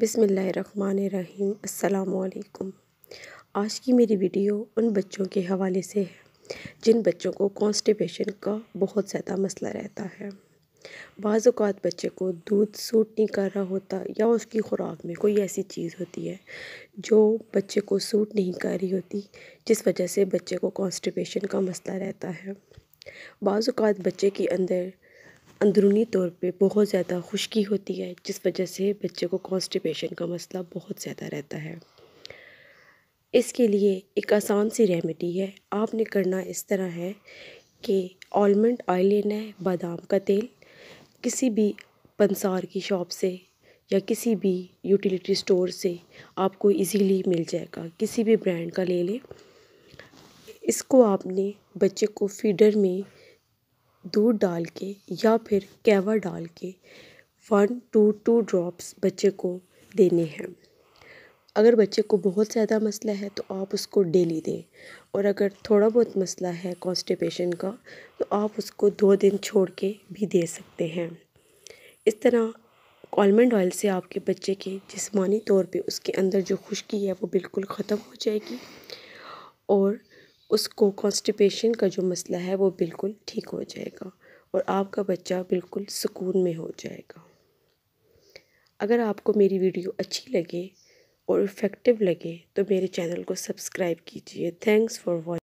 बिसमीम् अल्लाम आज की मेरी वीडियो उन बच्चों के हवाले से है जिन बच्चों को कॉन्स्टिपेशन का बहुत ज़्यादा मसला रहता है बाज़ अवत बच्चे को दूध सूट नहीं कर रहा होता या उसकी खुराक में कोई ऐसी चीज़ होती है जो बच्चे को सूट नहीं कर रही होती जिस वजह से बच्चे को कॉन्स्टिपेशन का मसला रहता है बाज़ अवत बच्चे के अंदर अंदरूनी तौर पे बहुत ज़्यादा खुश्की होती है जिस वजह से बच्चे को कॉन्स्टिपेशन का मसला बहुत ज़्यादा रहता है इसके लिए एक आसान सी रेमेडी है आपने करना इस तरह है कि आलमंड ऑयल लेना है बादाम का तेल किसी भी पंसार की शॉप से या किसी भी यूटिलिटी स्टोर से आपको इजीली मिल जाएगा किसी भी ब्रांड का ले लें इसको आपने बच्चे को फीडर में दूध डाल के या फिर कैवा डाल के वन टू टू ड्रॉप्स बच्चे को देने हैं अगर बच्चे को बहुत ज़्यादा मसला है तो आप उसको डेली दें और अगर थोड़ा बहुत मसला है कॉन्स्टिपेशन का तो आप उसको दो दिन छोड़ के भी दे सकते हैं इस तरह आलमंड ऑयल से आपके बच्चे के जिस्मानी तौर पे उसके अंदर जो खुश्की है वो बिल्कुल ख़त्म हो जाएगी और उसको कॉन्स्टिपेशन का जो मसला है वो बिल्कुल ठीक हो जाएगा और आपका बच्चा बिल्कुल सुकून में हो जाएगा अगर आपको मेरी वीडियो अच्छी लगे और इफ़ेक्टिव लगे तो मेरे चैनल को सब्सक्राइब कीजिए थैंक्स फॉर वॉच